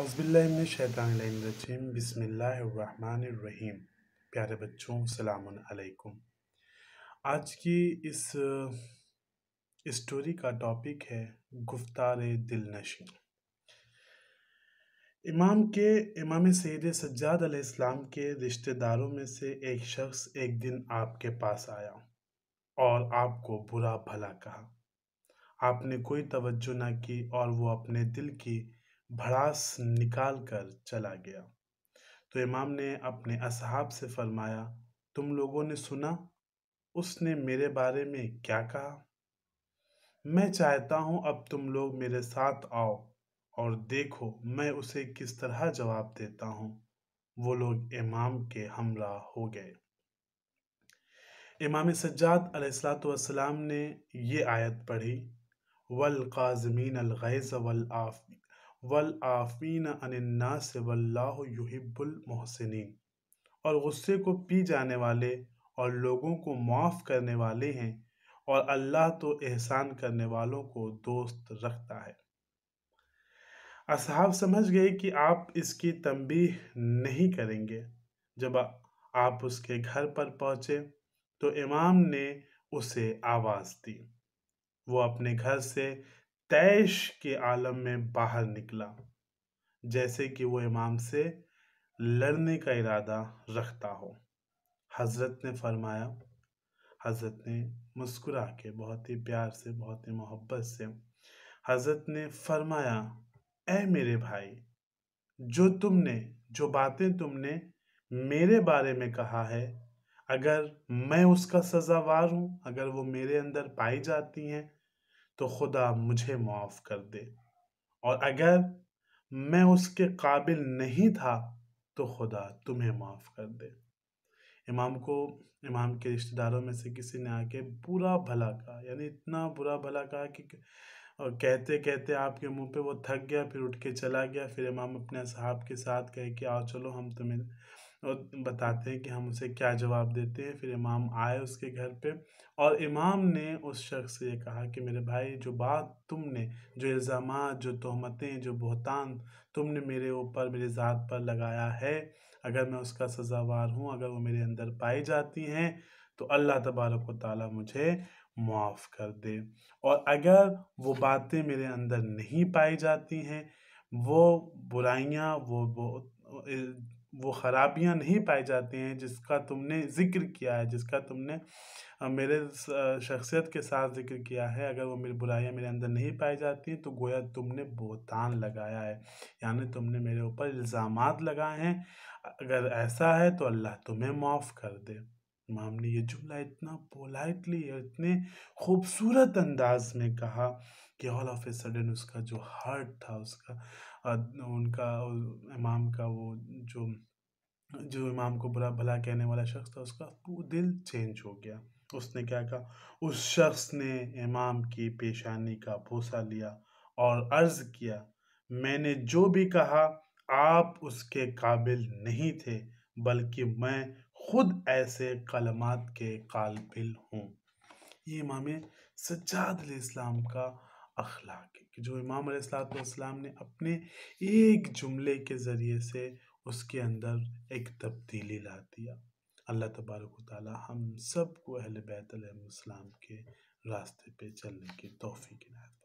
अज़बिल्लिनशैतरजीम बसमीम प्यारे बच्चों सलामकुम आज की इस स्टोरी का टॉपिक है गुफ्तार दिल नशी इमाम के इमाम सैद सज्जाद अलैहिस्सलाम के रिश्तेदारों में से एक शख्स एक दिन आपके पास आया और आपको बुरा भला कहा आपने कोई तवज्जो ना की और वो अपने दिल की भड़ास निकाल कर चला गया तो इमाम ने अपने असहाब से फरमाया तुम लोगों ने सुना उसने मेरे बारे में क्या कहा मैं चाहता हूं अब तुम लोग मेरे साथ आओ और देखो मैं उसे किस तरह जवाब देता हूं वो लोग इमाम के हमरा हो गए इमाम सज्जाद अलैहिस्सलाम ने ये आयत पढ़ी वल काजमीन गैज़ वल वल आफ़ीन अनन्ना से वल्लाबुलमोहसिन और गुस्से को पी जाने वाले और लोगों को माफ़ करने वाले हैं और अल्लाह तो एहसान करने वालों को दोस्त रखता है असहाब समझ गए कि आप इसकी तंबी नहीं करेंगे जब आप उसके घर पर पहुँचे तो इमाम ने उसे आवाज़ दी वो अपने घर से तैश के आलम में बाहर निकला जैसे कि वो इमाम से लड़ने का इरादा रखता हो हज़रत ने फरमाया हज़रत ने मुस्कुरा के बहुत ही प्यार से बहुत ही मोहब्बत से हज़रत ने फरमाया ए मेरे भाई जो तुमने जो बातें तुमने मेरे बारे में कहा है अगर मैं उसका सज़ावार हूँ अगर वो मेरे अंदर पाई जाती हैं तो खुदा मुझे माफ़ कर दे और अगर मैं उसके काबिल नहीं था तो खुदा तुम्हें माफ़ कर दे इमाम को इमाम के रिश्तेदारों में से किसी ने आके बुरा भला कहा यानी इतना बुरा भला कहा कि और कहते कहते आपके मुंह पे वो थक गया फिर उठ के चला गया फिर इमाम अपने साहब के साथ कहे कि आओ चलो हम तुम्हें और बताते हैं कि हम उसे क्या जवाब देते हैं फिर इमाम आए उसके घर पे और इमाम ने उस शख्स से ये कहा कि मेरे भाई जो बात तुमने जो इल्ज़ाम जो तहमतें जो बहतान तुमने मेरे ऊपर मेरे ज़ात पर लगाया है अगर मैं उसका सज़ावार हूँ अगर वो मेरे अंदर पाई जाती हैं तो अल्लाह तबारक ताली मुझे माफ़ कर दे और अगर वो बातें मेरे अंदर नहीं पाई जाती हैं वो बुराइयाँ वो, वो वो ख़राबियाँ नहीं पाई जाती हैं जिसका तुमने ज़िक्र किया है जिसका तुमने मेरे शख्सियत के साथ ज़िक्र किया है अगर वो मेरी बुराइयाँ मेरे अंदर नहीं पाई जाती हैं तो गोया तुमने बोहतान लगाया है यानी तुमने मेरे ऊपर इल्ज़ाम लगाए हैं अगर ऐसा है तो अल्लाह तुम्हें माफ़ कर दे माम ने यह जुमला इतना पोलाइटली इतने खूबसूरत अंदाज में कहा कि ऑल ऑफ ए सडन उसका जो हार्ट था उसका उनका इमाम का वो जो जो इमाम को बुरा भला कहने वाला शख्स था उसका वो दिल चेंज हो गया उसने क्या कहा उस शख्स ने इमाम की पेशानी का भूसा लिया और अर्ज किया मैंने जो भी कहा आप उसके काबिल नहीं थे बल्कि मैं खुद ऐसे कलमात के कालबिल हों ये इमाम सज्जाद इस्लाम का अखलाक है कि जो इमाम अलैहिस्सलाम ने अपने एक जुमले के ज़रिए से उसके अंदर एक तब्दीली ला दिया अल्लाह तबारक ताली हम सब को अहल बैतम के रास्ते पे चलने की के की